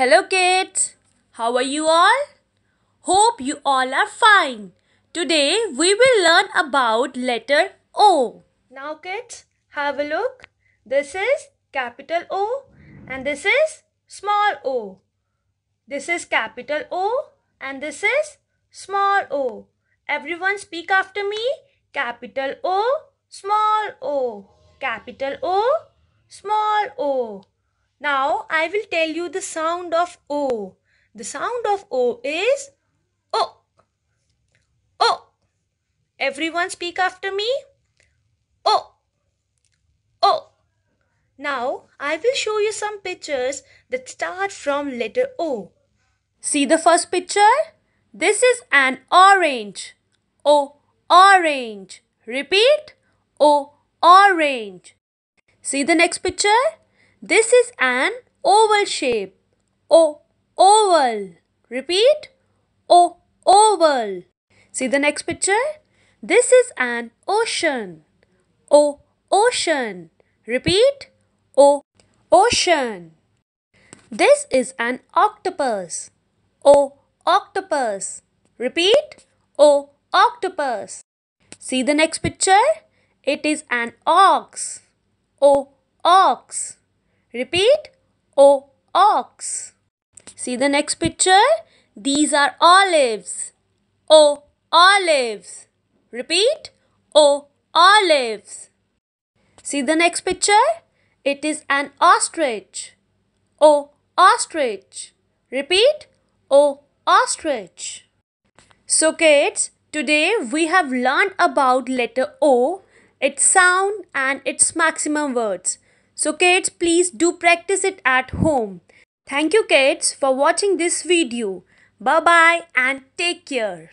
Hello, kids. How are you all? Hope you all are fine. Today we will learn about letter O. Now, kids, have a look. This is capital O and this is small o. This is capital O and this is small o. Everyone speak after me. Capital O, small o. Capital O, small o. Now I will tell you the sound of O. The sound of O is O. O. Everyone speak after me. O. O. Now I will show you some pictures that start from letter O. See the first picture? This is an orange. O. Orange. Repeat. O. Orange. See the next picture? This is an oval shape. O, oval. Repeat. O, oval. See the next picture? This is an ocean. O, ocean. Repeat. O, ocean. This is an octopus. O, octopus. Repeat. O, octopus. See the next picture? It is an ox. O, ox. Repeat, O oh, ox. See the next picture? These are olives. O oh, olives. Repeat, O oh, olives. See the next picture? It is an ostrich. O ostrich. Repeat, O ostrich. So kids, today we have learned about letter O, its sound and its maximum words. So kids, please do practice it at home. Thank you kids for watching this video. Bye-bye and take care.